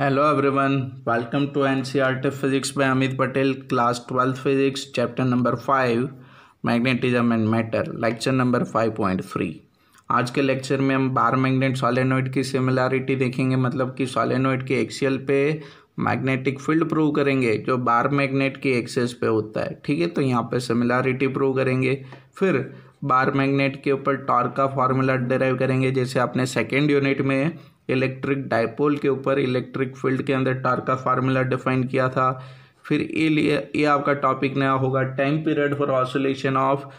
Hello everyone welcome to NCERT physics by Amit Patel class twelfth physics chapter number five magnetism and matter lecture number five point three आज के lecture में हम bar magnet सॉलेनोइड की similarity देखेंगे मतलब कि सॉलेनोइड के एक्सियल पे मैग्नेटिक फील्ड प्रूव करेंगे जो बार मैग्नेट की एक्सेस पे होता है ठीक है तो यहाँ पे सिमिलैरिटी प्रूव करेंगे फिर बार मैग्नेट के ऊपर टॉर्क का फार्मूला डिराइव करेंगे जैसे आपने सेकेंड यूनिट में इलेक्ट्रिक डायपोल के ऊपर इलेक्ट्रिक फील्ड के अंदर टार का फार्मूला डिफाइन किया था फिर ये ये आपका टॉपिक नया होगा time period for oscillation of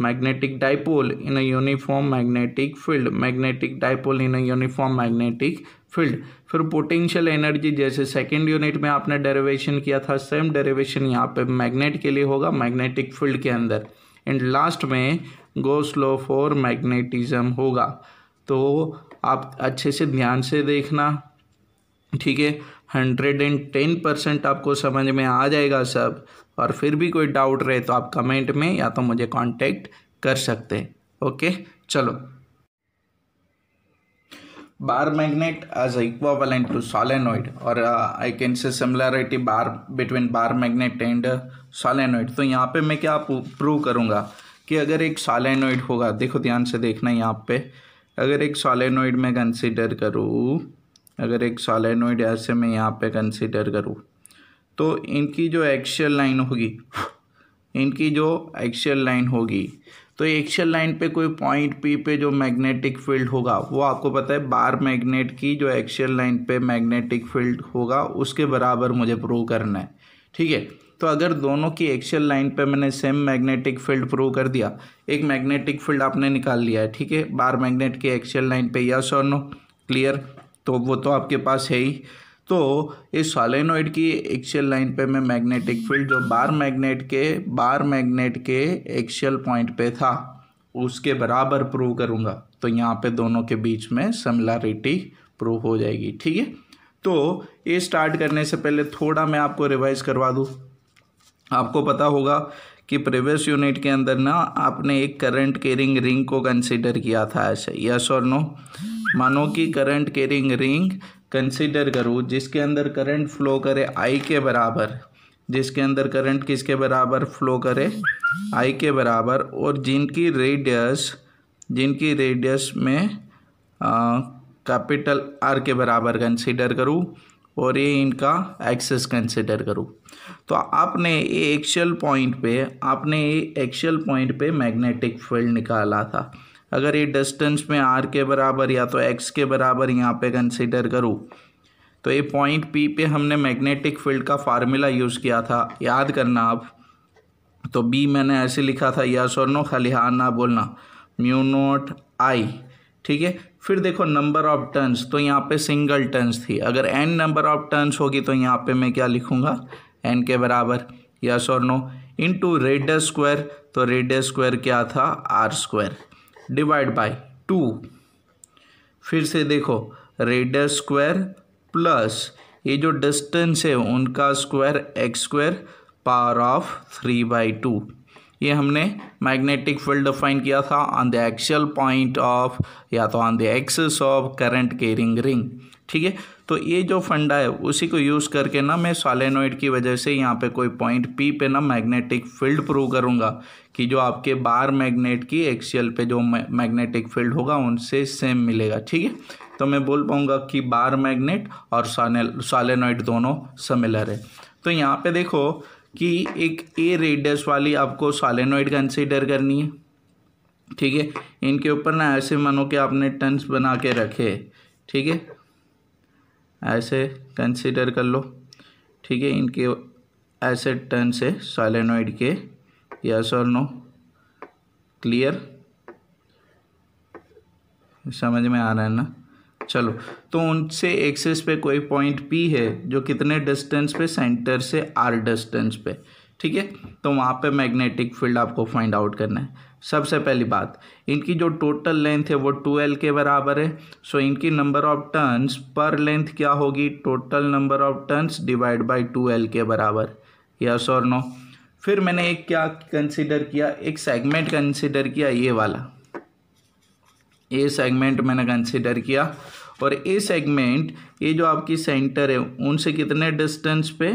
magnetic dipole in a uniform magnetic field magnetic dipole in a uniform magnetic field फिर पोटेंशियल एनर्जी जैसे सेकेंड यूनिट में आपने डेरिवेशन किया था सेम डेरिवेशन यहाँ पे मैग्नेट के लिए होगा मैग्नेटिक फील्ड के अंदर एंड लास्ट में गो स्लो फॉर मैग्नेटिज्म होगा तो आप अच्छे से ध्यान से देखना ठीक है हंड्रेड एंड टेन परसेंट आपको समझ में आ जाएगा सब और फिर भी कोई डाउट रहे तो आप कमेंट में या तो मुझे कांटेक्ट कर सकते हैं ओके चलो bar magnet as equivalent to solenoid और I can say similarity bar between bar magnet and and तो यहाँ पे मैं क्या प्रूव करूँगा कि अगर एक सॉलेनोइड होगा देखो ध्यान से देखना यहाँ पे अगर एक सॉलेनोइड में कंसिडर करूँ अगर एक सॉलेनोइड ऐसे में यहाँ पे कंसिडर करूँ तो इनकी जो एक्शियल लाइन होगी इनकी जो एक्शियल लाइन होगी तो एक्शियल लाइन पे कोई पॉइंट पी पे जो मैग्नेटिक फील्ड होगा वो आपको पता है बार मैग्नेट की जो एक्शियल लाइन पे मैग्नेटिक फील्ड होगा उसके बराबर मुझे प्रूव करना है ठीक है तो अगर दोनों की एक्सियल लाइन पे मैंने सेम मैग्नेटिक फील्ड प्रूव कर दिया एक मैग्नेटिक फील्ड आपने निकाल लिया है ठीक है बार मैग्नेट की एक्सियल लाइन पे या सोनो नो क्लियर तो वो तो आपके पास है ही तो इस सॉलेनोइड की एक्शियल लाइन पे मैं मैग्नेटिक फील्ड जो बार मैग्नेट के बार मैग्नेट के एक्शियल पॉइंट पे था उसके बराबर प्रूव करूँगा तो यहाँ पे दोनों के बीच में सिमिलरिटी प्रूव हो जाएगी ठीक है तो ये स्टार्ट करने से पहले थोड़ा मैं आपको रिवाइज करवा दूँ आपको पता होगा कि प्रीवियस यूनिट के अंदर ना आपने एक करंट केरिंग रिंग को कंसिडर किया था ऐसे यस और नो मानो कि करंट केरिंग रिंग कंसिडर करूँ जिसके अंदर करंट फ्लो करे आई के बराबर जिसके अंदर करंट किसके बराबर फ्लो करे आई के बराबर और जिनकी रेडियस जिनकी रेडियस में कैपिटल आर के बराबर कंसीडर करूँ और ये इनका एक्सेस कंसिडर करूँ तो आपने ये एक्शल पॉइंट पे आपने ये एक्शल पॉइंट पे मैग्नेटिक फील्ड निकाला था अगर ये डिस्टेंस में आर के बराबर या तो एक्स के बराबर यहाँ पे कंसिडर करूँ तो ये पॉइंट पी पे हमने मैग्नेटिक फील्ड का फार्मूला यूज़ किया था याद करना आप तो बी मैंने ऐसे लिखा था या और नो खाली हार ना बोलना म्यू नोट आई ठीक है फिर देखो नंबर ऑफ टर्न्स तो यहाँ पे सिंगल टर्न्स थी अगर एन नंबर ऑफ टर्न्स होगी तो यहाँ पे मैं क्या लिखूँगा एन के बराबर यस और नो इंटू रेडियस स्क्वायर तो रेडियस स्क्वायर क्या था R square divide by two फिर से देखो रेडियस स्क्वायर प्लस ये जो डिस्टेंस है उनका square X square power of three by two ये हमने मैग्नेटिक फील्ड डिफाइन किया था on the actual point of या तो on the axis of current carrying ring ठीक है तो ये जो फंडा है उसी को यूज़ करके ना मैं सॉलेनोइड की वजह से यहाँ पे कोई पॉइंट पी पे ना मैग्नेटिक फील्ड प्रूव करूँगा कि जो आपके बार मैग्नेट की एक्सियल पे जो मैग्नेटिक फील्ड होगा उनसे सेम मिलेगा ठीक है तो मैं बोल पाऊँगा कि बार मैग्नेट और सॉलेनोइड दोनों सिमिलर है तो यहाँ पर देखो कि एक ए रेडियस वाली आपको सॉलेनोइड कंसिडर करनी है ठीक है इनके ऊपर ना ऐसे मानो कि आपने टंस बना के रखे ठीक है ऐसे कंसिडर कर लो ठीक है इनके ऐसे टर्न से सॉलेनोइड के यस और नो क्लियर समझ में आ रहा है ना चलो तो उनसे एक्सेस पे कोई पॉइंट पी है जो कितने डिस्टेंस पे सेंटर से आर डिस्टेंस पे ठीक है तो वहाँ पे मैग्नेटिक फील्ड आपको फाइंड आउट करना है सबसे पहली बात इनकी जो टोटल लेंथ है वो टू एल के बराबर है सो इनकी नंबर ऑफ टर्न्स पर लेंथ क्या होगी total number of turns divide by two L के बराबर यस और नो फिर मैंने एक क्या कंसिडर किया एक सेगमेंट कंसिडर किया ये वाला ये सेगमेंट मैंने कंसिडर किया और ये सेगमेंट ये जो आपकी सेंटर है उनसे कितने डिस्टेंस पे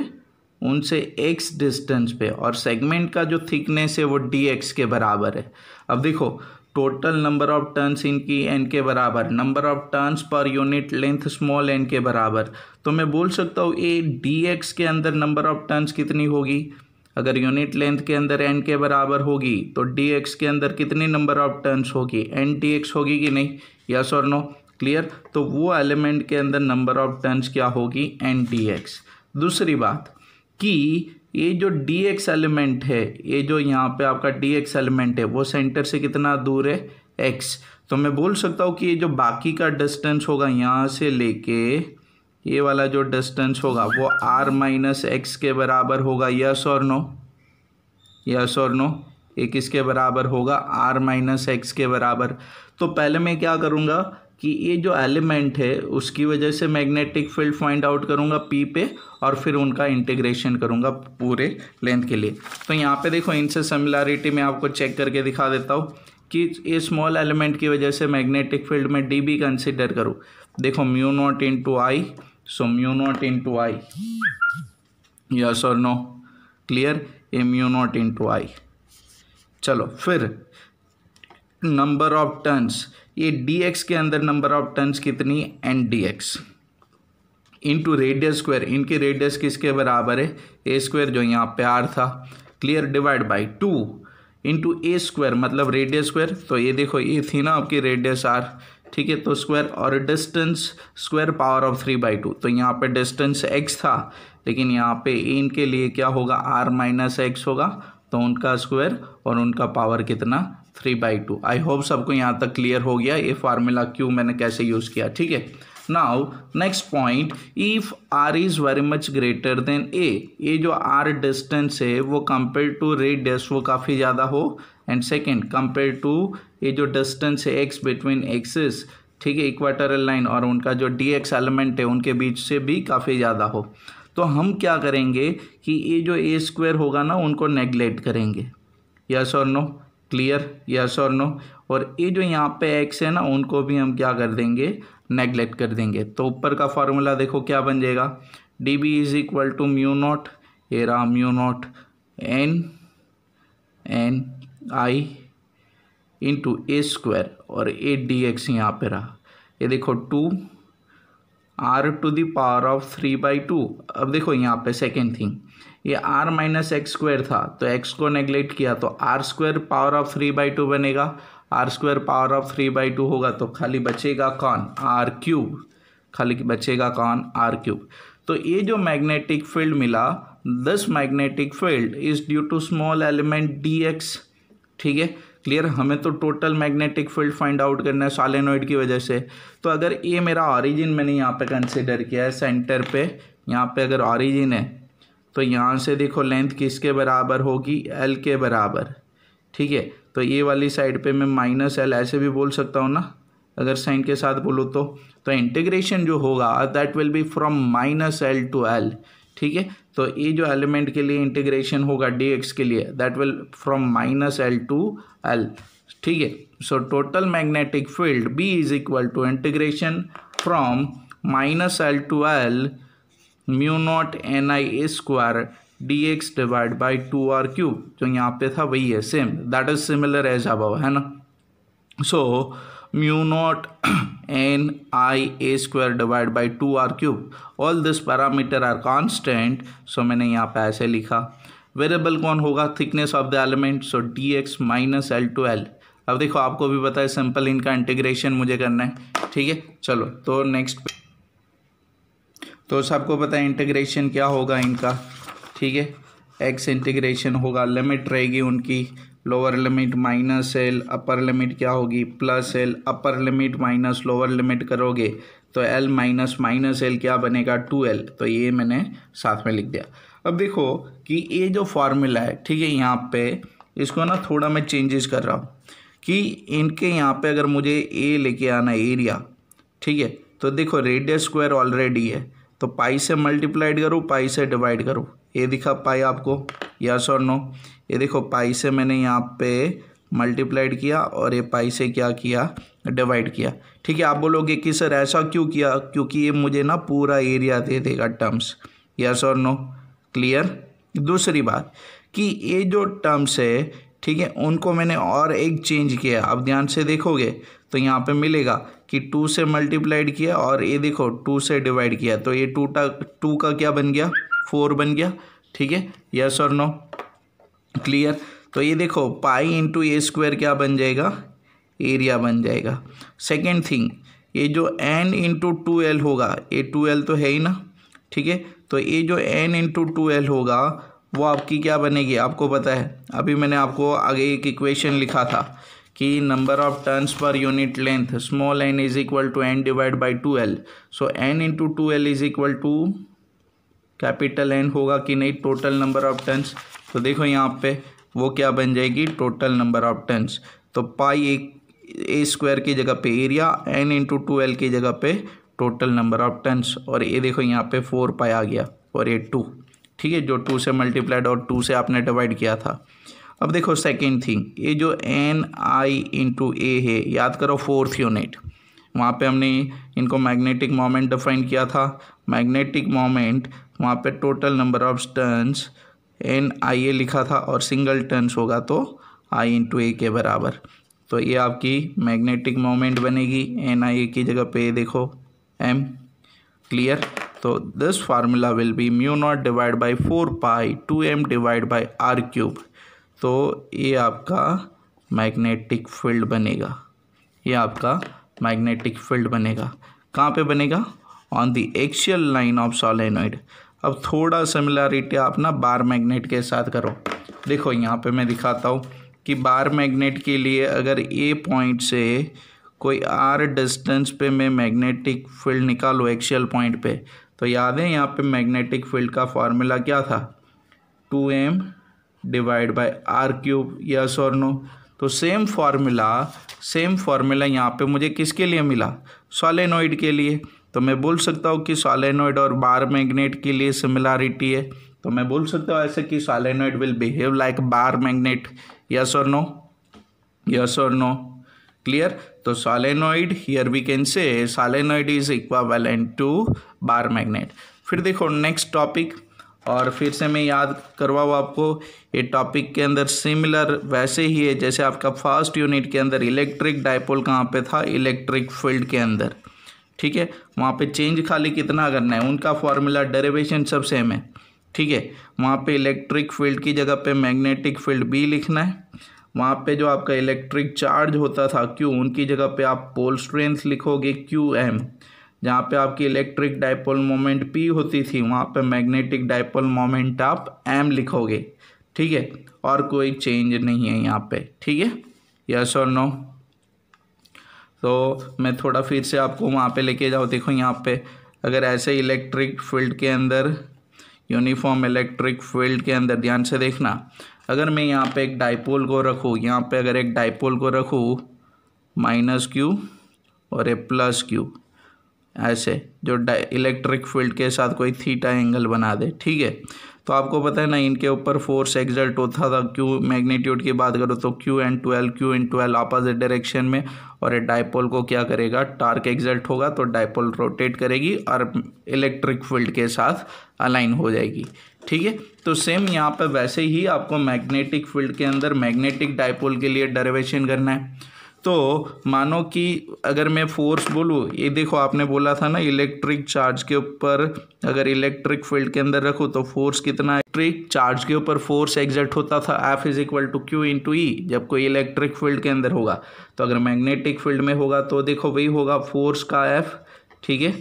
उनसे एक्स डिस्टेंस पे और सेगमेंट का जो थिकनेस है वो डी एक्स के बराबर है अब देखो टोटल नंबर ऑफ टर्न्स इनकी एन के बराबर नंबर ऑफ टर्न्स पर यूनिट लेंथ स्मॉल एन के बराबर तो मैं बोल सकता हूँ ये डी एक्स के अंदर नंबर ऑफ टर्न्स कितनी होगी अगर यूनिट लेंथ के अंदर एन के बराबर होगी तो डी एक्स के अंदर कितनी नंबर ऑफ टर्न्स होगी एन डी एक्स होगी कि नहीं यस और नो क्लियर तो वो एलिमेंट के अंदर नंबर ऑफ टर्न्स क्या होगी एन डी एक्स दूसरी बात कि ये जो डी एक्स एलिमेंट है ये जो यहाँ पे आपका डी एक्स एलिमेंट है वो सेंटर से कितना दूर है एक्स तो मैं बोल सकता हूँ कि ये जो बाकी का डिस्टेंस होगा यहाँ से लेके ये वाला जो डिस्टेंस होगा वो आर माइनस एक्स के बराबर होगा यस और नो यस और नो ये किसके बराबर होगा आर माइनस एक्स के बराबर तो पहले मैं क्या करूँगा कि ये जो एलिमेंट है उसकी वजह से मैग्नेटिक फील्ड फाइंड आउट करूँगा पी पे और फिर उनका इंटीग्रेशन करूँगा पूरे लेंथ के लिए तो यहाँ पे देखो इनसे सिमिलरिटी मैं आपको चेक करके दिखा देता हूँ कि ये स्मॉल एलिमेंट की वजह से मैग्नेटिक फील्ड में डी बी कंसिडर करूँ देखो mu naught into two I so mu naught into two I yes और no clear A mu naught into two I चलो फिर नंबर ऑफ टर्न्स ये डी एक्स के अंदर नंबर ऑफ टर्न्स कितनी N D X into radius square इनके radius किसके बराबर है ए स्क्वायर जो यहाँ पे आर था clear divide by two into A square मतलब रेडियस स्क्वायर तो ये देखो ये थी ना आपकी रेडियस आर ठीक है तो स्क्वायर और distance square power of three by two तो यहाँ पे डिस्टेंस एक्स था लेकिन यहाँ पे इनके लिए क्या होगा आर माइनस एक्स होगा तो उनका स्क्वायर और उनका पावर कितना three by two I hope सबको यहाँ तक क्लियर हो गया ये फार्मूला क्यू मैंने कैसे यूज़ किया ठीक है now next point if R is very much greater than A ये जो आर डिस्टेंस है वो कंपेयर टू डेस्ट वो काफ़ी ज़्यादा हो एंड सेकेंड कंपेयर टू ये जो डिस्टेंस है एक्स बिटवीन एक्सिस ठीक है इक्वाटरल लाइन और उनका जो डी एक्स एलिमेंट है उनके बीच से भी काफ़ी ज़्यादा हो तो हम क्या करेंगे कि ये जो ए स्क्वेयर होगा ना उनको नेग्लेक्ट करेंगे यस और नो क्लियर यस और नो और ये जो यहाँ पे एक्स है ना उनको भी हम क्या कर देंगे नेग्लेक्ट कर देंगे तो ऊपर का फार्मूला देखो क्या बन जाएगा D B is equal to mu naught A रहा mu naught N N I into A square और ए डी एक्स यहाँ पे रहा ये देखो two R to the power of three by two अब देखो यहाँ पे सेकेंड थिंग ये आर माइनस एक्स स्क्वायर था तो एक्स को नेग्लेक्ट किया तो R square power of three by two बनेगा R square power of three by to होगा तो खाली बचेगा कौन आर क्यूब खाली बचेगा कौन आर क्यूब तो ये जो मैग्नेटिक फील्ड मिला this magnetic field is due to small element D X ठीक है क्लियर हमें तो total magnetic field find out करना है सॉलेनोइड की वजह से तो अगर ये मेरा ऑरिजिन मैंने यहाँ पे कंसिडर किया है सेंटर पे यहाँ पे अगर ऑरिजिन है तो यहाँ से देखो लेंथ किसके बराबर होगी एल के बराबर ठीक है तो ये वाली साइड पे मैं माइनस एल ऐसे भी बोल सकता हूँ ना अगर साइन के साथ बोलो तो तो इंटीग्रेशन जो होगा that will be from minus L to L ठीक है तो ये जो एलिमेंट के लिए इंटीग्रेशन होगा डी एक्स के लिए that will from minus L to L ठीक है so total magnetic field B is equal to integration from minus L to L mu naught N I A square D X divide by two R cube जो यहाँ पे था वही है same that is similar as अब है ना so mu naught N I A square divide by two R cube all this parameter are constant so मैंने यहाँ पे ऐसे लिखा वेरिएबल कौन होगा thickness of the element so D X minus L to L अब देखो आपको भी पता है सिंपल इनका इंटीग्रेशन मुझे करना है ठीक है चलो तो नेक्स्ट तो सबको पता है इंटीग्रेशन क्या होगा इनका ठीक है एक्स इंटीग्रेशन होगा लिमिट रहेगी उनकी lower limit minus L upper limit क्या होगी plus L upper limit minus lower limit करोगे तो एल माइनस माइनस एल क्या बनेगा टू एल तो ये मैंने साथ में लिख दिया अब देखो कि ये जो फार्मूला है ठीक है यहाँ पे इसको ना थोड़ा मैं चेंजेस कर रहा हूँ कि इनके यहाँ पे अगर मुझे ए लेके आना एरिया ठीक है तो देखो रेडियस स्क्वायर ऑलरेडी है तो पाई से मल्टीप्लाइड करूँ पाई से डिवाइड करूँ ये दिखा पाई आपको यस और नो ये देखो पाई से मैंने यहाँ पे मल्टीप्लाइड किया और ये पाई से क्या किया डिवाइड किया ठीक है आप बोलोगे कि सर ऐसा क्यों किया क्योंकि ये मुझे ना पूरा एरिया दे देगा टर्म्स यस और नो क्लियर दूसरी बात कि ये जो टर्म्स है ठीक है उनको मैंने और एक चेंज किया आप ध्यान से देखोगे तो यहाँ पे मिलेगा कि टू से मल्टीप्लाइड किया और ये देखो टू से डिवाइड किया तो ये टू टा टू का क्या बन गया फोर बन गया ठीक है यस और नो क्लियर तो ये देखो पाई इंटू ए स्क्वायर क्या बन जाएगा एरिया बन जाएगा सेकेंड थिंग ये जो एन इंटू टू एल होगा ये टू एल तो है ही ना ठीक है तो ये जो एन इंटू टू एल होगा वो आपकी क्या बनेगी आपको पता है अभी मैंने आपको आगे एक इक्वेशन लिखा था कि नंबर ऑफ टर्न्स पर unit length small N is equal to N divide by two L so N into two L is equal to capital N होगा कि नहीं टोटल नंबर ऑफ टर्न्स तो देखो यहाँ पे वो क्या बन जाएगी टोटल नंबर ऑफ टर्न्स तो पाई एक ए स्क्वायर की जगह पे area N into two L की जगह पे टोटल नंबर ऑफ टर्न्स और ये देखो यहाँ पे फोर पाई आ गया और ये टू ठीक है जो टू से मल्टीप्लाइड और टू से आपने डिवाइड किया था अब देखो सेकेंड थिंग ये जो एन आई इंटू ए है याद करो फोर्थ यूनिट वहाँ पे हमने इनको मैग्नेटिक मोमेंट डिफाइन किया था मैग्नेटिक मोमेंट वहाँ पे total number of turns N I A लिखा था और सिंगल टर्न्स होगा तो आई इंटू ए के बराबर तो ये आपकी मैग्नेटिक मोमेंट बनेगी एन आई ए की जगह पे देखो एम क्लियर तो this formula will be mu naught divide by four pi two M divide by R cube तो ये आपका मैग्नेटिक फील्ड बनेगा ये आपका मैग्नेटिक फील्ड बनेगा कहाँ पे बनेगा on the axial line of solenoid अब थोड़ा सिमिलरिटी आप ना बार मैग्नेट के साथ करो देखो यहाँ पे मैं दिखाता हूँ कि बार मैग्नेट के लिए अगर ए पॉइंट से कोई आर डिस्टेंस पे मैं मैग्नेटिक फील्ड निकालू एक्शियल पॉइंट पे तो याद है यहाँ पे मैग्नेटिक फील्ड का फॉर्मूला क्या था two M divide by R cube yes और नो तो सेम फार्मूला सेम फार्मूला यहाँ पे मुझे किसके लिए मिला सॉलेनोइड के लिए तो मैं बोल सकता हूँ कि सॉलेनोइड और बार मैग्नेट के लिए सिमिलारिटी है तो मैं बोल सकता हूँ ऐसे कि solenoid will behave like bar magnet yes और नो यस और नो क्लियर तो solenoid here we can say solenoid is equivalent to bar magnet फिर देखो नेक्स्ट टॉपिक और फिर से मैं याद करवाऊँ आपको ये टॉपिक के अंदर सिमिलर वैसे ही है जैसे आपका फर्स्ट यूनिट के अंदर इलेक्ट्रिक डाइपोल कहाँ पे था इलेक्ट्रिक फील्ड के अंदर ठीक है वहाँ पे चेंज खाली कितना करना है उनका फॉर्मूला डेरिवेशन सब सेम है ठीक है वहाँ पे इलेक्ट्रिक फील्ड की जगह पे मैग्नेटिक फील्ड बी लिखना है वहाँ पे जो आपका इलेक्ट्रिक चार्ज होता था क्यू उनकी जगह पे आप पोल स्ट्रेंथ लिखोगे क्यू एम जहाँ पे आपकी इलेक्ट्रिक डाइपोल मोमेंट पी होती थी वहाँ पे मैग्नेटिक डाइपोल मोमेंट आप एम लिखोगे ठीक है और कोई चेंज नहीं है यहाँ पे ठीक है यस और नो तो मैं थोड़ा फिर से आपको वहाँ पे लेके जाऊँ देखो यहाँ पे अगर ऐसे इलेक्ट्रिक फील्ड के अंदर यूनिफॉर्म इलेक्ट्रिक फील्ड के अंदर ध्यान से देखना अगर मैं यहाँ पे एक डाइपोल को रखूँ यहाँ पे अगर एक डाइपोल को रखूँ माइनस क्यू और ए प्लस क्यू ऐसे जो इलेक्ट्रिक फील्ड के साथ कोई थीटा एंगल बना दे ठीक है तो आपको पता है ना इनके ऊपर फोर्स एग्जर्ट होता था क्यू मैग्नीट्यूड की बात करो तो Q and twelve Q and twelve opposite direction में और डायपोल को क्या करेगा टार्क एग्जर्ट होगा तो डायपोल रोटेट करेगी और इलेक्ट्रिक फील्ड के साथ अलाइन हो जाएगी ठीक है तो सेम यहाँ पर वैसे ही आपको मैग्नेटिक फील्ड के अंदर मैग्नेटिक डायपोल के लिए डरेवेशन करना है तो मानो कि अगर मैं फोर्स बोलूँ ये देखो आपने बोला था ना इलेक्ट्रिक चार्ज के ऊपर अगर इलेक्ट्रिक फील्ड के अंदर रखो तो फोर्स कितना इलेक्ट्रिक चार्ज के ऊपर फोर्स एग्जर्ट होता था F is equal to Q to E जब कोई इलेक्ट्रिक फील्ड के अंदर होगा तो अगर मैग्नेटिक फील्ड में होगा तो देखो वही होगा फोर्स का एफ ठीक है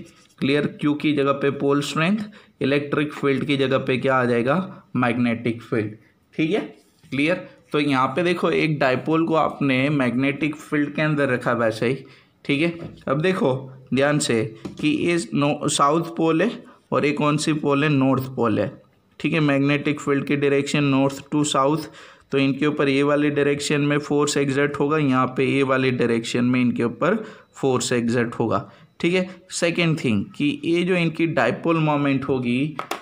क्लियर क्यू की जगह पे पोल स्ट्रेंथ इलेक्ट्रिक फील्ड की जगह पे क्या आ जाएगा मैग्नेटिक फील्ड ठीक है क्लियर तो यहाँ पे देखो एक डायपोल को आपने मैग्नेटिक फील्ड के अंदर रखा वैसे ही ठीक है अब देखो ध्यान से कि ये साउथ पोल है और ये कौन सी पोल है नॉर्थ पोल है ठीक है मैग्नेटिक फील्ड की डायरेक्शन नॉर्थ टू साउथ तो इनके ऊपर ये वाले डायरेक्शन में फोर्स एग्जर्ट होगा यहाँ पे ये वाले डायरेक्शन में इनके ऊपर फोर्स एग्जर्ट होगा ठीक है सेकेंड थिंग कि ये जो इनकी डाइपोल मोमेंट होगी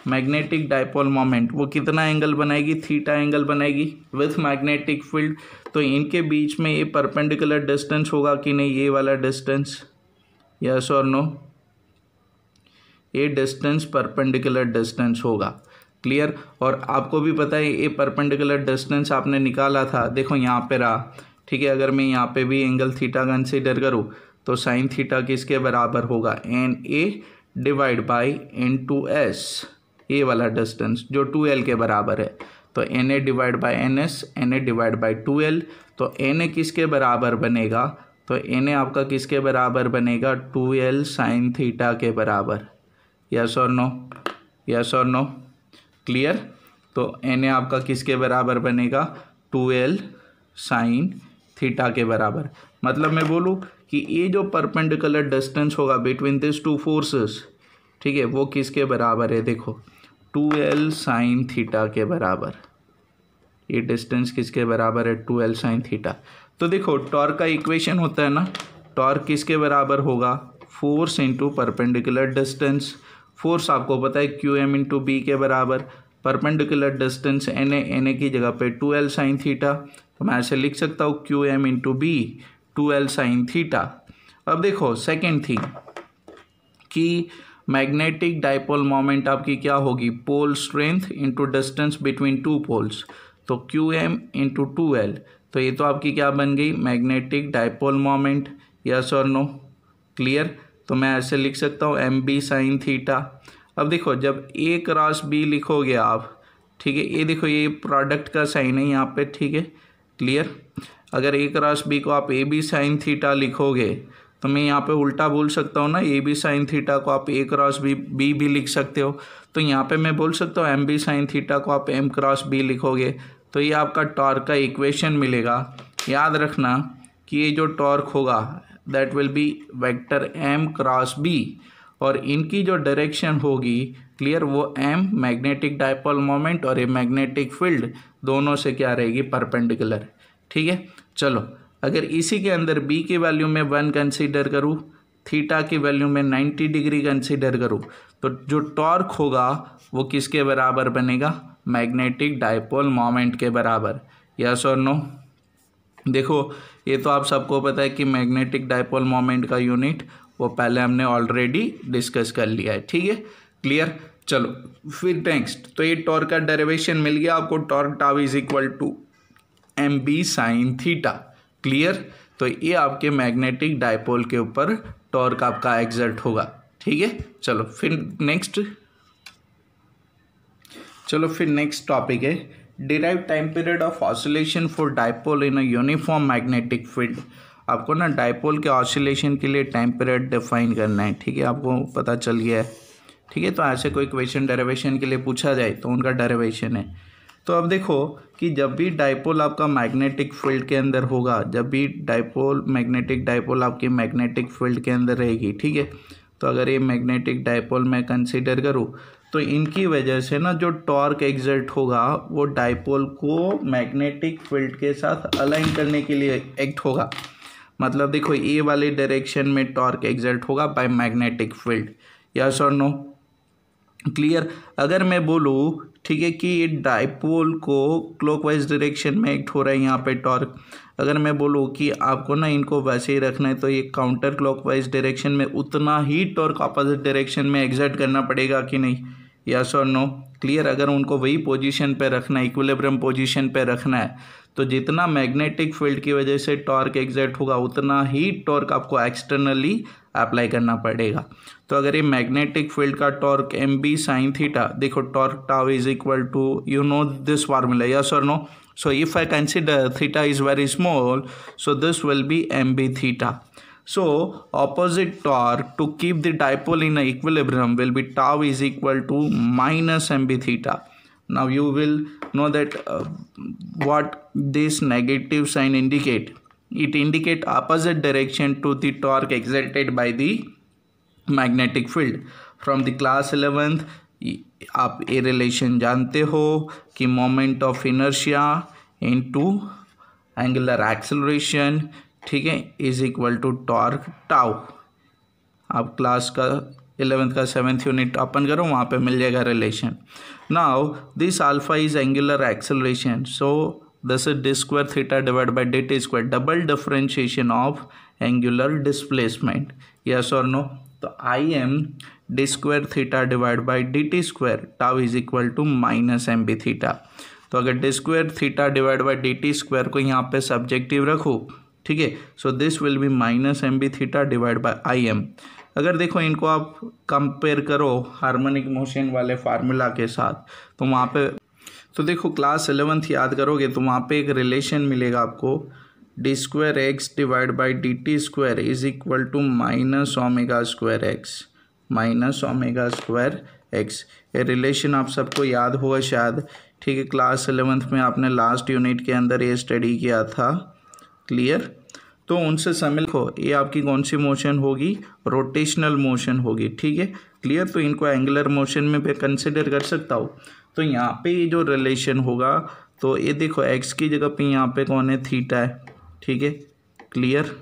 मैग्नेटिक डाइपोल मोमेंट वो कितना एंगल बनाएगी थीटा एंगल बनाएगी विथ मैग्नेटिक फील्ड तो इनके बीच में ये परपेंडिकुलर डिस्टेंस होगा कि नहीं ये वाला डिस्टेंस यस और नो ये डिस्टेंस परपेंडिकुलर डिस्टेंस होगा क्लियर और आपको भी पता है ये परपेंडिकुलर डिस्टेंस आपने निकाला था देखो यहाँ पे रहा ठीक है अगर मैं यहाँ पे भी एंगल थीटा कंसिडर करूँ तो साइन थीटा किसके बराबर होगा N A divide by N to S A वाला डिस्टेंस जो टू एल के बराबर है तो N A divide by N S N A divide by two L तो एन ए किसके बराबर बनेगा तो एन ए आपका किसके बराबर बनेगा टू एल साइन थीटा के बराबर यस और नो यस और नो क्लियर तो एन ए आपका किसके बराबर बनेगा टू एल साइन थीटा के बराबर मतलब मैं बोलूँ कि ये जो परपेंडिकुलर डिस्टेंस होगा बिटवीन दिस टू फोर्सेस ठीक है वो किसके बराबर है देखो टू एल साइन थीटा के बराबर ये डिस्टेंस किसके बराबर है टू एल साइन थीटा तो देखो टॉर्क का इक्वेशन होता है ना टॉर्क किसके बराबर होगा force into perpendicular distance force आपको पता है क्यू एम इंटू बी के बराबर perpendicular distance N A N A की जगह पे टू एल साइन थीटा तो मैं ऐसे लिख सकता हूँ Q M into B two L sine theta अब देखो सेकेंड थिंग कि मैग्नेटिक डाइपोल मोमेंट आपकी क्या होगी pole strength into distance between two poles तो Q M into two L तो ये तो आपकी क्या बन गई मैग्नेटिक डाइपोल मोमेंट यस और नो क्लियर तो मैं ऐसे लिख सकता हूँ एम बी साइन थीटा अब देखो जब ए क्रॉस बी लिखोगे आप ठीक है ये देखो ये प्रोडक्ट का साइन है यहाँ पे ठीक है क्लियर अगर ए क्रॉस बी को आप ए बी साइन थीटा लिखोगे तो मैं यहाँ पे उल्टा बोल सकता हूँ ना ए बी साइन थीटा को आप ए क्रॉस बी बी भी लिख सकते हो तो यहाँ पे मैं बोल सकता हूँ एम बी साइन थीटा को आप एम क्रॉस बी लिखोगे तो ये आपका टॉर्क का इक्वेशन मिलेगा याद रखना कि ये जो टॉर्क होगा that will be vector M cross B और इनकी जो डायरेक्शन होगी क्लियर वो एम मैग्नेटिक डायपोल मोमेंट और ए मैग्नेटिक फील्ड दोनों से क्या रहेगी परपेंडिकुलर ठीक है चलो अगर इसी के अंदर बी के वैल्यू में वन कंसीडर करूँ थीटा की वैल्यू में नाइन्टी डिग्री कंसीडर करूँ तो जो टॉर्क होगा वो किसके बराबर बनेगा मैग्नेटिक डायपोल मोमेंट के बराबर यस और नो देखो ये तो आप सबको पता है कि मैग्नेटिक डायपोल मोमेंट का यूनिट वो पहले हमने ऑलरेडी डिस्कस कर लिया है ठीक है क्लियर चलो फिर नेक्स्ट तो ये टॉर्क का डेरिवेशन मिल गया आपको torque tau is equal to M B sine theta clear तो ये आपके मैग्नेटिक डायपोल के ऊपर टॉर्क आपका एग्जर्ट होगा ठीक है चलो फिर नेक्स्ट चलो फिर नेक्स्ट टॉपिक है derive time period of oscillation for dipole in a uniform magnetic field आपको ना डायपोल के ऑसिलेशन के लिए टाइम पीरियड डिफाइन करना है ठीक है आपको पता चल गया है ठीक है तो ऐसे कोई क्वेश्चन डेरिवेशन के लिए पूछा जाए तो उनका डेरिवेशन है तो अब देखो कि जब भी डाइपोल आपका मैग्नेटिक फील्ड के अंदर होगा जब भी डाइपोल मैग्नेटिक डाइपोल आपकी मैग्नेटिक फील्ड के अंदर रहेगी ठीक है तो अगर ये मैग्नेटिक डाइपोल मैं कंसिडर करूँ तो इनकी वजह से ना जो टॉर्क एग्जर्ट होगा वो डाइपोल को मैग्नेटिक फील्ड के साथ अलाइन करने के लिए एक्ट होगा मतलब देखो ए वाले डायरेक्शन में टॉर्क एग्जर्ट होगा बाय मैग्नेटिक फील्ड यस और नो क्लियर अगर मैं बोलूँ ठीक है कि ये डाइपोल को क्लॉकवाइज डायरेक्शन में एक्ट हो रहा है यहाँ पे टॉर्क अगर मैं बोलूँ कि आपको ना इनको वैसे ही रखना है तो ये काउंटर क्लॉकवाइज डायरेक्शन में उतना ही टॉर्क अपोजिट डायरेक्शन में एग्जर्ट करना पड़ेगा कि नहीं यस और नो क्लियर अगर उनको वही पोजिशन पर रखना है इक्विलिब्रियम पोजिशन पर रखना है तो जितना मैग्नेटिक फील्ड की वजह से टॉर्क एग्जर्ट होगा उतना ही टॉर्क आपको एक्सटर्नली अप्लाई करना पड़ेगा तो अगर ये मैग्नेटिक फील्ड का torque M B sine theta देखो torque tau is equal to you know this formula yes और no so if I consider theta is very small so this will be M B theta so opposite torque to keep the dipole in equilibrium will be tau is equal to minus M B theta now you will know that what this negative sign indicate it indicate opposite direction to the torque exerted by the magnetic field from the class 11th आप ये relation जानते हो कि moment of inertia into angular acceleration ठीक है is equal to torque tau आप class का eleventh का सेवेंथ यूनिट अपन करो वहाँ पे मिल जाएगा relation now this alpha is angular acceleration so Thus, d square theta divided by dt square double differentiation of angular displacement. Yes or no? तो I M D square theta divide by D T square tau is equal to minus M B theta तो अगर D square theta divide by D T square को यहाँ पे subjective रखो ठीक है so this will be minus M B theta divide by I M अगर देखो इनको आप कंपेयर करो हार्मोनिक मोशन वाले फार्मूला के साथ तो वहाँ पे तो देखो क्लास एलेवंथ याद करोगे तो वहाँ पे एक रिलेशन मिलेगा आपको D square X divide by D T square is equal to minus omega square X minus omega square X ये रिलेशन आप सबको याद होगा शायद ठीक है क्लास एलेवंथ में आपने लास्ट यूनिट के अंदर ये स्टडी किया था क्लियर तो उनसे शामिल हो ये आपकी कौन सी मोशन होगी रोटेशनल मोशन होगी ठीक है क्लियर तो इनको एंगुलर मोशन में मैं कंसिडर कर सकता हूँ तो यहाँ पे ये जो रिलेशन होगा तो ये देखो एक्स की जगह पे यहाँ पे कौन है थीटा है ठीक है क्लियर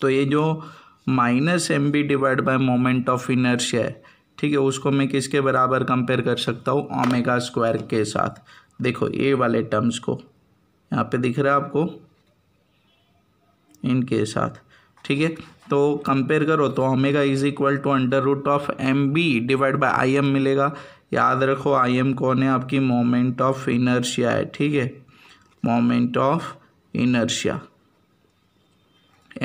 तो ये जो minus M B divide by moment of inertia है ठीक है उसको मैं किसके बराबर कंपेयर कर सकता हूँ ओमेगा स्क्वायर के साथ देखो ए वाले टर्म्स को यहाँ पे दिख रहा है आपको इनके साथ ठीक है तो कंपेयर करो तो omega is equal to under root of M B divide by I M मिलेगा याद रखो आई एम कौन है आपकी मोमेंट ऑफ इनर्शिया है ठीक है मोमेंट ऑफ इनर्शिया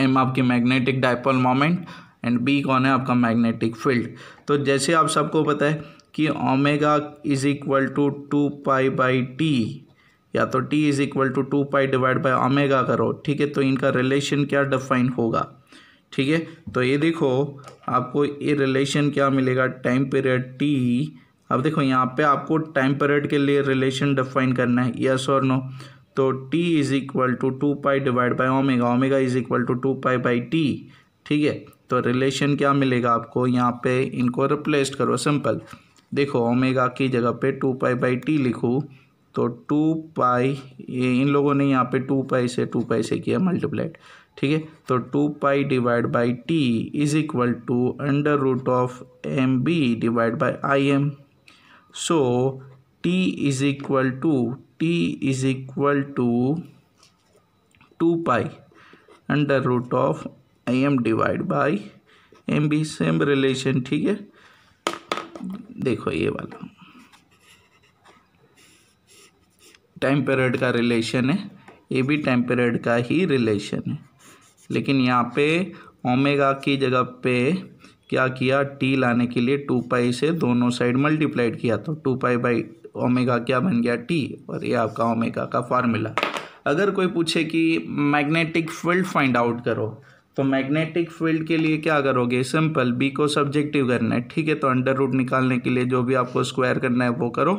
एम आपकी magnetic dipole moment and B कौन है आपका मैग्नेटिक फील्ड तो जैसे आप सबको पता है कि omega is equal to two pi by T या तो T is equal to two pi divide by omega करो ठीक है तो इनका रिलेशन क्या डिफाइन होगा ठीक है तो ये देखो आपको ये रिलेशन क्या मिलेगा टाइम पीरियड टी अब देखो यहाँ पे आपको टाइम पीरियड के लिए रिलेशन डिफाइन करना है यस और नो तो T is equal to two pi divide by omega omega is equal to two pi by T ठीक है तो रिलेशन क्या मिलेगा आपको यहाँ पे इनको रिप्लेस करो सिंपल देखो ओमेगा की जगह पे टू पाई बाई टी लिखूँ तो टू पाई ये इन लोगों ने यहाँ पे टू पाई से टू पाई से किया मल्टीप्लाइड ठीक है तो two pi divide by T is equal to under root of M B divide by I M so t is equal to t is equal to 2 pi under root of M divide by M B same relation ठीक है देखो ये वाला time period का relation है ये भी time period का ही रिलेशन है लेकिन यहाँ पे ओमेगा की जगह पे क्या किया टी लाने के लिए टू पाई से दोनों साइड मल्टीप्लाइड किया तो टू पाई बाई ओमेगा क्या बन गया टी और ये आपका ओमेगा का फार्मूला अगर कोई पूछे कि मैग्नेटिक फील्ड फाइंड आउट करो तो मैग्नेटिक फील्ड के लिए क्या करोगे सिंपल बी को सब्जेक्टिव करना है ठीक है तो अंडर रूट निकालने के लिए जो भी आपको स्क्वायर करना है वो करो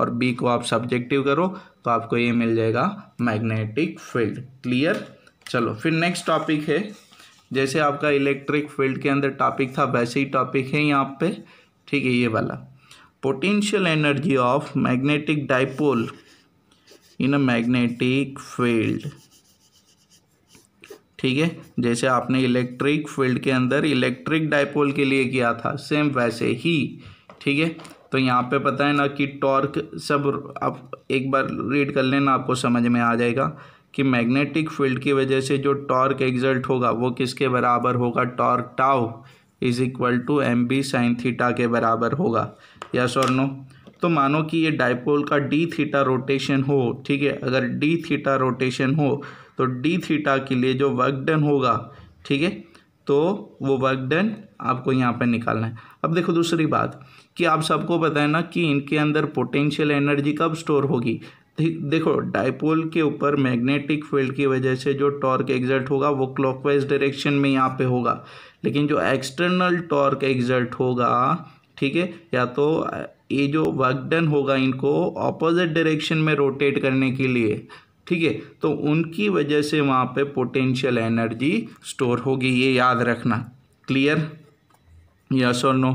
और बी को आप सब्जेक्टिव करो तो आपको ये मिल जाएगा मैग्नेटिक फील्ड क्लियर चलो फिर नेक्स्ट टॉपिक है जैसे आपका इलेक्ट्रिक फील्ड के अंदर टॉपिक था वैसे ही टॉपिक है यहाँ पे ठीक है ये वाला potential energy of magnetic dipole in a magnetic field ठीक है जैसे आपने इलेक्ट्रिक फील्ड के अंदर इलेक्ट्रिक डाइपोल के लिए किया था सेम वैसे ही ठीक है तो यहाँ पे पता है ना कि टॉर्क सब आप एक बार रीड कर लेना आपको समझ में आ जाएगा कि मैग्नेटिक फील्ड की वजह से जो टॉर्क एग्जल्ट होगा वो किसके बराबर होगा torque tau is equal to M B sine theta के बराबर होगा यस और नो तो मानो कि ये डायपोल का डी थीटा रोटेशन हो ठीक है अगर डी थीटा रोटेशन हो तो डी थीटा के लिए जो वर्क डन होगा ठीक है तो वो वर्क डन आपको यहाँ पर निकालना है अब देखो दूसरी बात कि आप सबको पता है ना कि इनके अंदर पोटेंशियल एनर्जी कब स्टोर होगी देखो डाइपोल के ऊपर मैग्नेटिक फील्ड की वजह से जो टॉर्क एग्जर्ट होगा वो क्लॉकवाइज डायरेक्शन में यहाँ पे होगा लेकिन जो एक्सटर्नल टॉर्क एग्जर्ट होगा ठीक है या तो ये जो वर्कडन होगा इनको ऑपोजिट डायरेक्शन में रोटेट करने के लिए ठीक है तो उनकी वजह से वहाँ पे पोटेंशियल एनर्जी स्टोर होगी ये याद रखना क्लियर यस और नो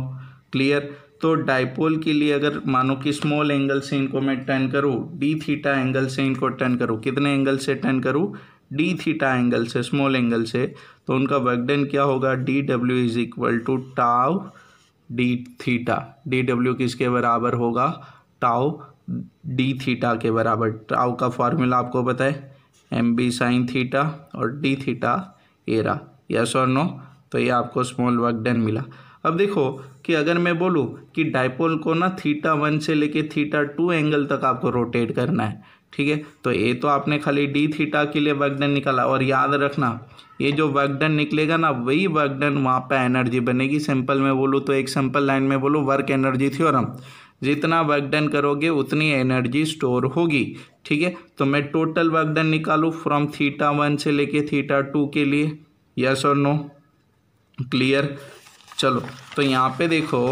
क्लियर तो डाइपोल के लिए अगर मानो कि स्मॉल एंगल से इनको मैं टर्न करूँ डी थीटा एंगल से इनको टर्न करूँ कितने एंगल से टर्न करूँ डी थीटा एंगल से स्मॉल एंगल से तो उनका वर्कडन क्या होगा D W is equal to tau D theta D W किसके बराबर होगा टाव डी थीटा के बराबर टाव का फॉर्मूला आपको पता है एम बी साइन थीटा और डी थीटा एरा यस और नो तो ये आपको स्मॉल वर्कडन मिला अब देखो कि अगर मैं बोलूँ कि डायपोल को ना थीटा वन से लेके थीटा टू एंगल तक आपको रोटेट करना है ठीक है तो ये तो आपने खाली डी थीटा के लिए वर्कडन निकाला और याद रखना ये जो वर्कडन निकलेगा ना वही वर्कडन वहाँ पे एनर्जी बनेगी सिंपल में बोलूँ तो एक सिंपल लाइन में बोलूँ वर्क एनर्जी थ्योरम जितना वर्कडन करोगे उतनी एनर्जी स्टोर होगी ठीक है तो मैं टोटल वर्कडन निकालू फ्रॉम थीटा वन से लेके थीटा टू के लिए यस और नो क्लियर चलो तो यहाँ पे देखो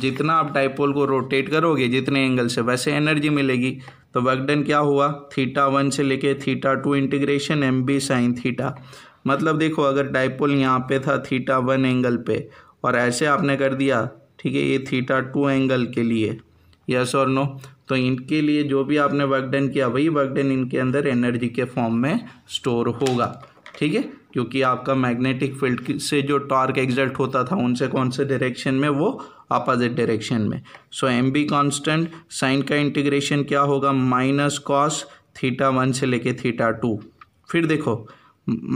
जितना आप डाइपोल को रोटेट करोगे जितने एंगल से वैसे एनर्जी मिलेगी तो वर्कडन क्या हुआ थीटा वन से लेके theta two integration M B sine theta मतलब देखो अगर डाइपोल यहाँ पे था थीटा वन एंगल पे और ऐसे आपने कर दिया ठीक है ये थीटा टू एंगल के लिए यस और नो तो इनके लिए जो भी आपने वर्कडन किया वही वर्कडन इनके अंदर एनर्जी के फॉर्म में स्टोर होगा ठीक है क्योंकि आपका मैग्नेटिक फील्ड से जो टॉर्क एग्जल्ट होता था उनसे कौन से डायरेक्शन में वो अपोजिट डायरेक्शन में so M B constant sine का इंटीग्रेशन क्या होगा माइनस कॉस थीटा वन से लेके थीटा टू फिर देखो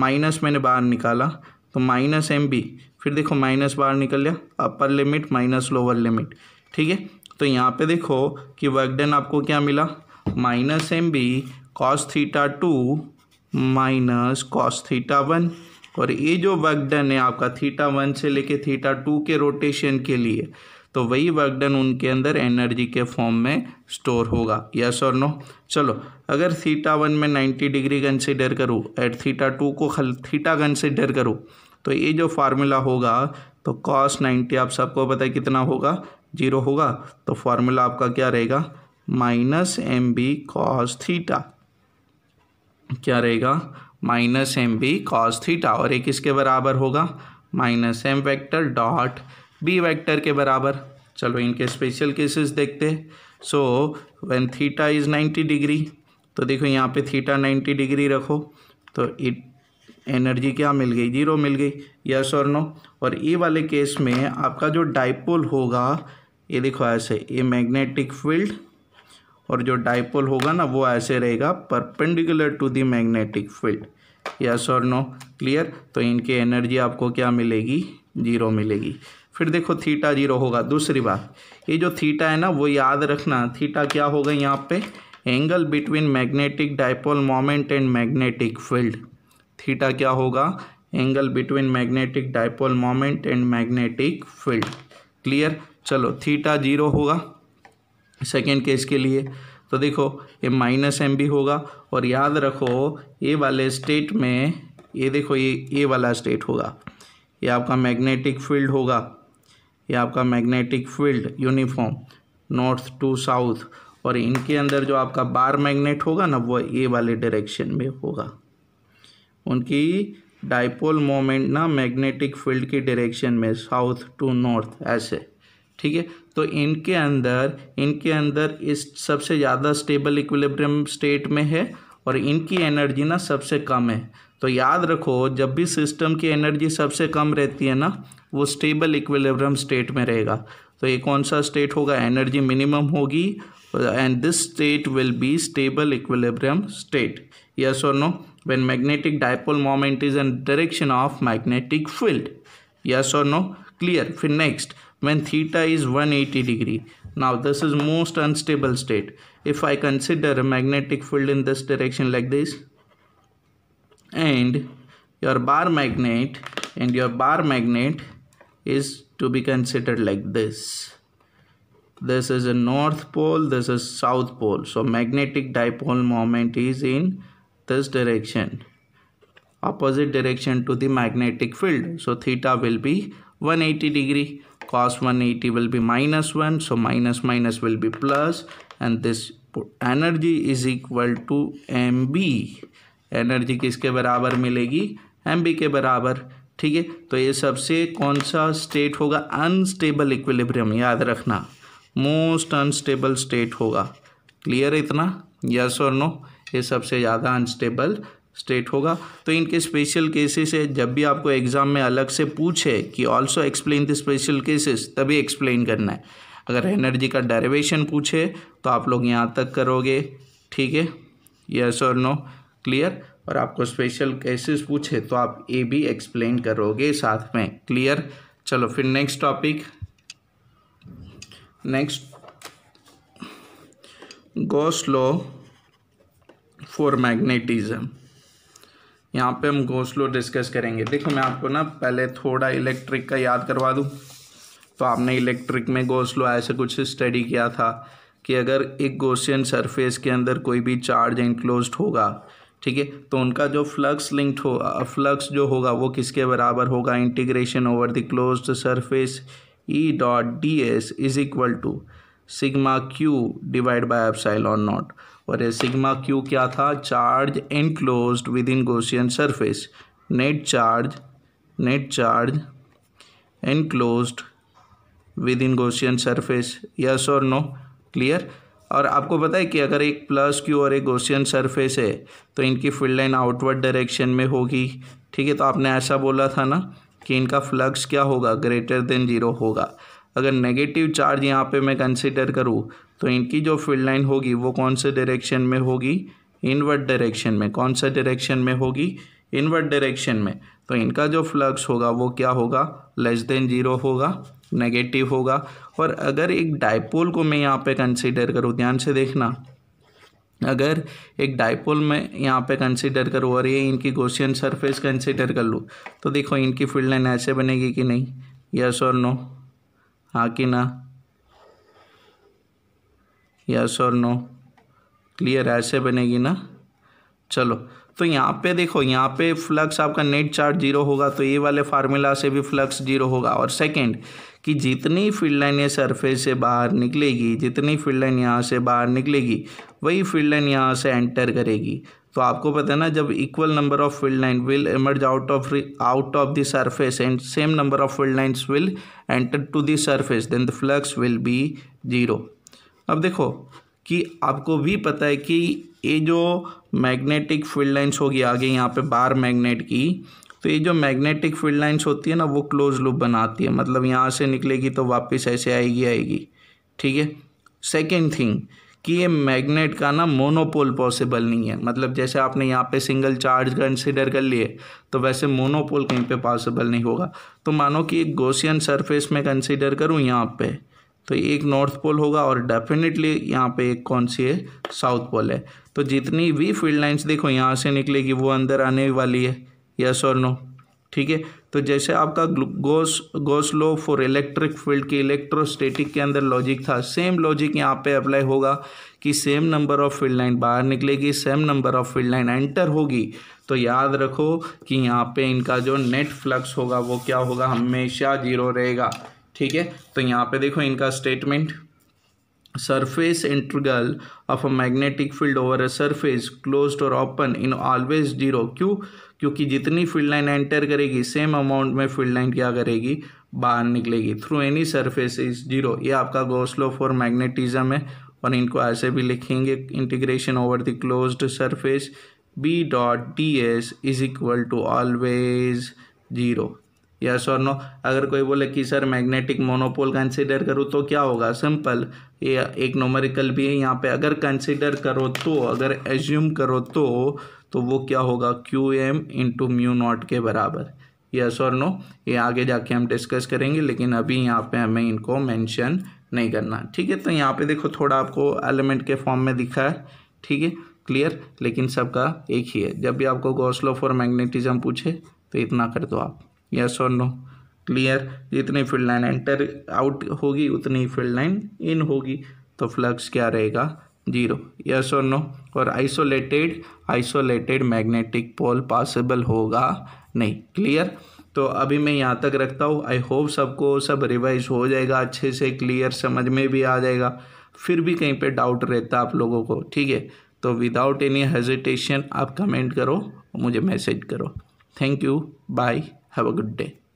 माइनस मैंने बाहर निकाला तो माइनस एम बी फिर देखो माइनस बाहर निकल गया upper limit minus lower limit ठीक है तो यहाँ पे देखो कि वर्कडन आपको क्या मिला minus M B cos theta two minus cos theta one और ये जो वर्क डन है आपका थीटा वन से लेके थीटा टू के रोटेशन के लिए तो वही वर्क डन उनके अंदर एनर्जी के फॉर्म में स्टोर होगा यस और नो चलो अगर थीटा वन में नाइन्टी डिग्री कंसिडर करूँ एट थीटा टू को खल थीटा कंसिडर करूँ तो ये जो फार्मूला होगा तो कॉस नाइन्टी आप सबको पता है कितना होगा जीरो होगा तो फार्मूला आपका क्या रहेगा minus M B cos theta क्या रहेगा minus M B cos theta और एक इसके बराबर होगा minus M vector dot B vector के बराबर चलो इनके स्पेशल केसेस देखते so when theta is ninety degree तो देखो यहाँ पे थीटा नाइन्टी डिग्री रखो तो इट एनर्जी क्या मिल गई जीरो मिल गई यस और नो और ये वाले केस में आपका जो डाइपोल होगा ये देखो ऐसे ये मैग्नेटिक फील्ड और जो डाइपोल होगा ना वो ऐसे रहेगा perpendicular to the magnetic field yes और नो क्लियर तो इनकी एनर्जी आपको क्या मिलेगी जीरो मिलेगी फिर देखो थीटा जीरो होगा दूसरी बात ये जो थीटा है ना वो याद रखना थीटा क्या होगा यहाँ पे angle between magnetic dipole moment and magnetic field theta क्या होगा angle between magnetic dipole moment and magnetic field clear चलो थीटा जीरो होगा सेकेंड केस के लिए तो देखो ये माइनस एम भी होगा और याद रखो ये वाले स्टेट में ये देखो ये ये वाला स्टेट होगा ये आपका मैग्नेटिक फील्ड होगा ये आपका magnetic field uniform north to south और इनके अंदर जो आपका बार मैग्नेट होगा ना वो ये वाले डायरेक्शन में होगा उनकी डाइपोल मोमेंट ना मैग्नेटिक फील्ड की डायरेक्शन में साउथ टू नॉर्थ ऐसे ठीक है तो इनके अंदर इनके अंदर इस सबसे ज़्यादा स्टेबल इक्विलिब्रियम स्टेट में है और इनकी एनर्जी ना सबसे कम है तो याद रखो जब भी सिस्टम की एनर्जी सबसे कम रहती है ना वो स्टेबल इक्विलिब्रियम स्टेट में रहेगा तो ये कौन सा स्टेट होगा एनर्जी मिनिमम होगी and this state will be stable equilibrium state yes और no when magnetic dipole moment is in direction of magnetic field yes और नो क्लियर फिर next when theta is 180 degree. Now this is most unstable state. If I consider a magnetic field in this direction like this and your bar magnet and your bar magnet is to be considered like this. This is a north pole, this is south pole. So magnetic dipole moment is in this direction opposite direction to the magnetic field so theta will be 180 degree cos 180 will be minus 1 so minus minus will be plus and this energy is equal to mb energy किसके बराबर मिलेगी M B के बराबर ठीक है तो ये सबसे कौन सा स्टेट होगा अनस्टेबल इक्विलिब्रियम याद रखना मोस्ट अनस्टेबल स्टेट होगा क्लियर इतना यस और नो ये सबसे ज़्यादा अनस्टेबल स्टेट होगा तो इनके स्पेशल केसेस है जब भी आपको एग्ज़ाम में अलग से पूछे कि also explain the special cases तभी एक्सप्लेन करना है अगर एनर्जी का डायरेवेशन पूछे तो आप लोग यहाँ तक करोगे ठीक है यस और नो क्लियर और आपको स्पेशल केसेस पूछे तो आप ए भी एक्सप्लेन करोगे साथ में क्लियर चलो फिर next topic next Gauss law for magnetism यहाँ पे हम घोसलो डिस्कस करेंगे देखो मैं आपको ना पहले थोड़ा इलेक्ट्रिक का याद करवा दूँ तो आपने इलेक्ट्रिक में घोसलो ऐसे कुछ स्टडी किया था कि अगर एक गोशियन सरफेस के अंदर कोई भी चार्ज इंक्लोज होगा ठीक है तो उनका जो फ्लक्स लिंक्ड हो फ्लक्स जो होगा वो किसके बराबर होगा integration over the close surface E dot D S is equal to sigma Q divide by F naught और सिग्मा क्यू क्या था charge enclosed within Gaussian surface net charge net charge enclosed within Gaussian surface yes और no clear और आपको पता है कि अगर एक प्लस क्यू और एक गोशियन सरफेस है तो इनकी फील्ड लाइन आउटवर्ड डायरेक्शन में होगी ठीक है तो आपने ऐसा बोला था ना कि इनका फ्लक्स क्या होगा ग्रेटर देन जीरो होगा अगर नेगेटिव चार्ज यहाँ पे मैं कंसिडर करूँ तो इनकी जो फील्ड लाइन होगी वो कौन से डायरेक्शन में होगी इनवर्ट डायरेक्शन में कौन सा डायरेक्शन में होगी इनवर्ट डायरेक्शन में तो इनका जो फ्लक्स होगा वो क्या होगा लेस देन जीरो होगा नेगेटिव होगा और अगर एक डायपोल को मैं यहाँ पे कंसिडर करूँ ध्यान से देखना अगर एक डायपोल में यहाँ पे कंसीडर करूँ और ये इनकी गोशियन सरफेस कंसीडर कर लूँ तो देखो इनकी फील्ड लाइन ऐसे बनेगी कि नहीं यस और नो हाँ ना यस और नो क्लियर ऐसे बनेगी ना चलो तो यहाँ पे देखो यहाँ पे फ्लक्स आपका नेट चार्ज जीरो होगा तो ये वाले फार्मूला से भी फ्लक्स जीरो होगा और सेकंड कि जितनी फील्ड लाइन ये सरफेस से बाहर निकलेगी जितनी फील्ड लाइन यहाँ से बाहर निकलेगी वही फील्ड लाइन यहाँ से एंटर करेगी तो आपको पता है ना जब equal number of field line will emerge out of out of the surface and same number of field lines will enter to the surface then the flux will be zero अब देखो कि आपको भी पता है कि ये जो मैग्नेटिक फील्ड लाइन्स होगी आगे यहाँ पे बार मैग्नेट की तो ये जो मैग्नेटिक फील्ड लाइन्स होती है ना वो क्लोज लूप बनाती है मतलब यहाँ से निकलेगी तो वापस ऐसे आएगी आएगी ठीक है सेकेंड थिंग कि ये मैग्नेट का ना मोनोपोल पॉसिबल नहीं है मतलब जैसे आपने यहाँ पे सिंगल चार्ज कंसिडर कर लिए तो वैसे मोनोपोल कहीं पे पॉसिबल नहीं होगा तो मानो कि एक गोसियन सरफेस में कंसिडर करूँ यहाँ पे तो एक नॉर्थ पोल होगा और डेफिनेटली यहाँ पे एक कौन सी है साउथ पोल है तो जितनी भी फील्ड लाइन्स देखो यहाँ से निकलेगी वो अंदर आने वाली है यस और नो ठीक है तो जैसे आपका Gauss law for electric field की इलेक्ट्रोस्टेटिक के अंदर लॉजिक था सेम लॉजिक यहाँ पे अप्लाई होगा कि same number of field line बाहर निकलेगी same number of field line enter होगी तो याद रखो कि यहाँ पे इनका जो नेट फ्लक्स होगा वो क्या होगा हमेशा जीरो रहेगा ठीक है तो यहाँ पे देखो इनका statement surface integral of a magnetic field over a surface close और ओपन इन ऑलवेज जीरो क्यों क्योंकि जितनी फील्ड लाइन एंटर करेगी सेम अमाउंट में फील्ड लाइन क्या करेगी बाहर निकलेगी through any surface is zero ये आपका गोस्लो फॉर मैग्नेटिज्म है और इनको ऐसे भी लिखेंगे integration over the closed surface B dot D S is equal to always zero yes और नो अगर कोई बोले कि सर मैग्नेटिक मोनोपोल कंसिडर करो तो क्या होगा सिंपल ये एक नोमरिकल भी है यहाँ पे अगर कंसिडर करो तो अगर एज्यूम करो तो तो वो क्या होगा Q M into mu naught के बराबर यस और नो ये आगे जाके हम डिस्कस करेंगे लेकिन अभी यहाँ पे हमें इनको मेंशन नहीं करना ठीक है तो यहाँ पर देखो थोड़ा आपको एलिमेंट के फॉर्म में दिखा है ठीक है क्लियर लेकिन सबका एक ही है जब भी आपको गौसलो फॉर मैग्नेटिज्म पूछे तो इतना कर दो आप यस और नो क्लियर जितनी फील्ड लाइन एंटर आउट होगी उतनी फील्ड लाइन इन होगी तो फ्लक्स क्या रहेगा जीरो यस और नो और isolated isolated magnetic pole possible होगा नहीं क्लियर तो अभी मैं यहाँ तक रखता हूँ आई होप सबको सब रिवाइज हो जाएगा अच्छे से क्लियर समझ में भी आ जाएगा फिर भी कहीं पे डाउट रहता आप लोगों को ठीक है तो विदाउट एनी हेजिटेशन आप कमेंट करो मुझे मैसेज करो थैंक यू बाय Have